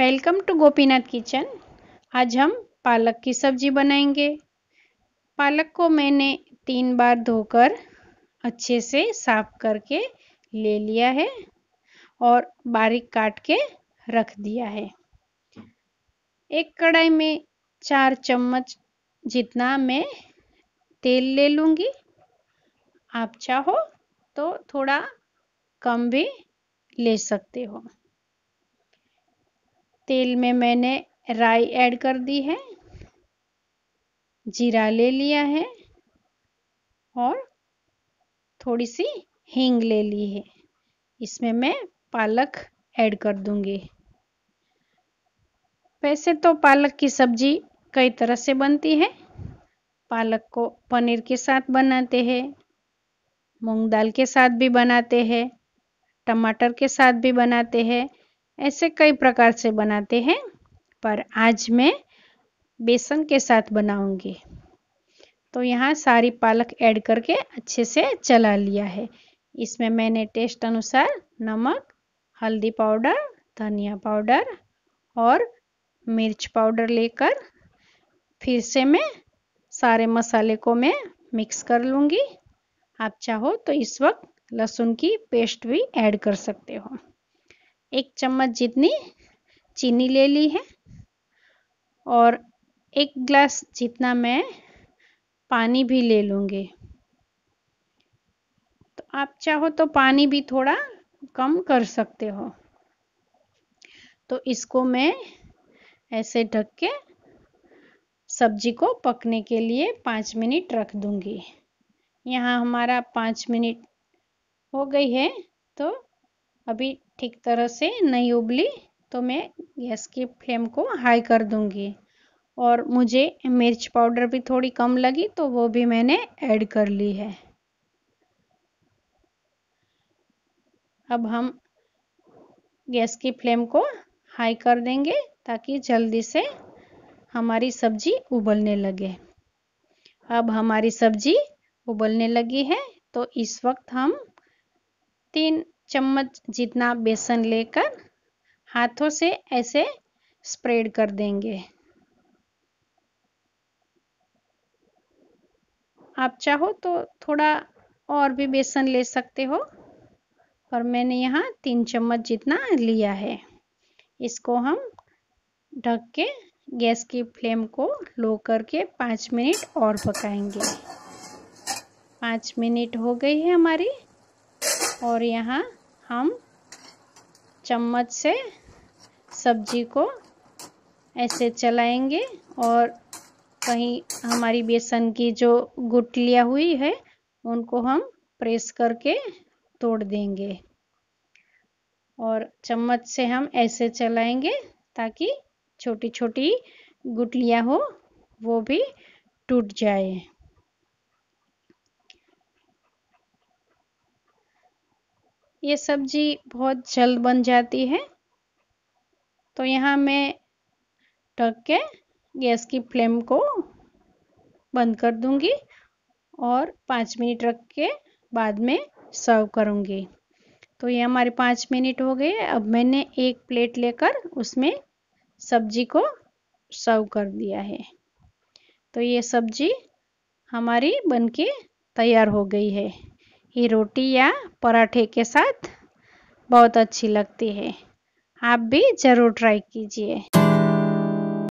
welcome to Gopinath kitchen आज हम पालक की सब्जी बनाएंगे पालक को मैंने तीन बार धोकर अच्छे से साफ करके ले लिया है और बारीक काट के रख दिया है एक कढ़ाई में चार चम्मच जितना मैं तेल ले लूँगी आप चाहो तो थोड़ा कम भी ले सकते हो तेल में मैंने राई ऐड कर दी है जीरा ले लिया है और थोड़ी सी हींग ले ली है इसमें मैं पालक ऐड कर दूंगी वैसे तो पालक की सब्जी कई तरह से बनती है पालक को पनीर के साथ बनाते हैं मूंग दाल के साथ भी बनाते हैं टमाटर के साथ भी बनाते हैं ऐसे कई प्रकार से बनाते हैं पर आज मैं बेसन के साथ बनाऊंगी तो यहाँ सारी पालक ऐड करके अच्छे से चला लिया है इसमें मैंने टेस्ट अनुसार नमक हल्दी पाउडर धनिया पाउडर और मिर्च पाउडर लेकर फिर से मैं सारे मसाले को मैं मिक्स कर लूँगी आप चाहो तो इस वक्त लहसुन की पेस्ट भी ऐड कर सकते हो एक चम्मच जितनी चीनी ले ली है और एक ग्लास जितना मैं पानी भी ले लूंगी तो आप चाहो तो पानी भी थोड़ा कम कर सकते हो तो इसको मैं ऐसे ढक के सब्जी को पकने के लिए पांच मिनट रख दूंगी यहाँ हमारा पांच मिनट हो गई है तो अभी ठीक तरह से नहीं उबली तो मैं गैस की फ्लेम को हाई कर दूंगी और मुझे मिर्च पाउडर भी थोड़ी कम लगी तो वो भी मैंने ऐड कर ली है अब हम गैस की फ्लेम को हाई कर देंगे ताकि जल्दी से हमारी सब्जी उबलने लगे अब हमारी सब्जी उबलने लगी है तो इस वक्त हम तीन चम्मच जितना बेसन लेकर हाथों से ऐसे स्प्रेड कर देंगे आप चाहो तो थोड़ा और भी बेसन ले सकते हो और मैंने यहाँ तीन चम्मच जितना लिया है इसको हम ढक के गैस की फ्लेम को लो करके पाँच मिनट और पकाएंगे पाँच मिनट हो गई है हमारी और यहाँ हम चम्मच से सब्जी को ऐसे चलाएंगे और कहीं हमारी बेसन की जो गुटलियाँ हुई है उनको हम प्रेस करके तोड़ देंगे और चम्मच से हम ऐसे चलाएंगे ताकि छोटी छोटी गुटलियाँ हो वो भी टूट जाए ये सब्जी बहुत जल्द बन जाती है तो यहाँ मैं ढक के गैस की फ्लेम को बंद कर दूंगी और पाँच मिनट रख के बाद में सर्व करूंगी तो ये हमारे पाँच मिनट हो गए अब मैंने एक प्लेट लेकर उसमें सब्जी को सर्व कर दिया है तो ये सब्जी हमारी बनके तैयार हो गई है ये रोटी या पराठे के साथ बहुत अच्छी लगती है आप भी ज़रूर ट्राई कीजिए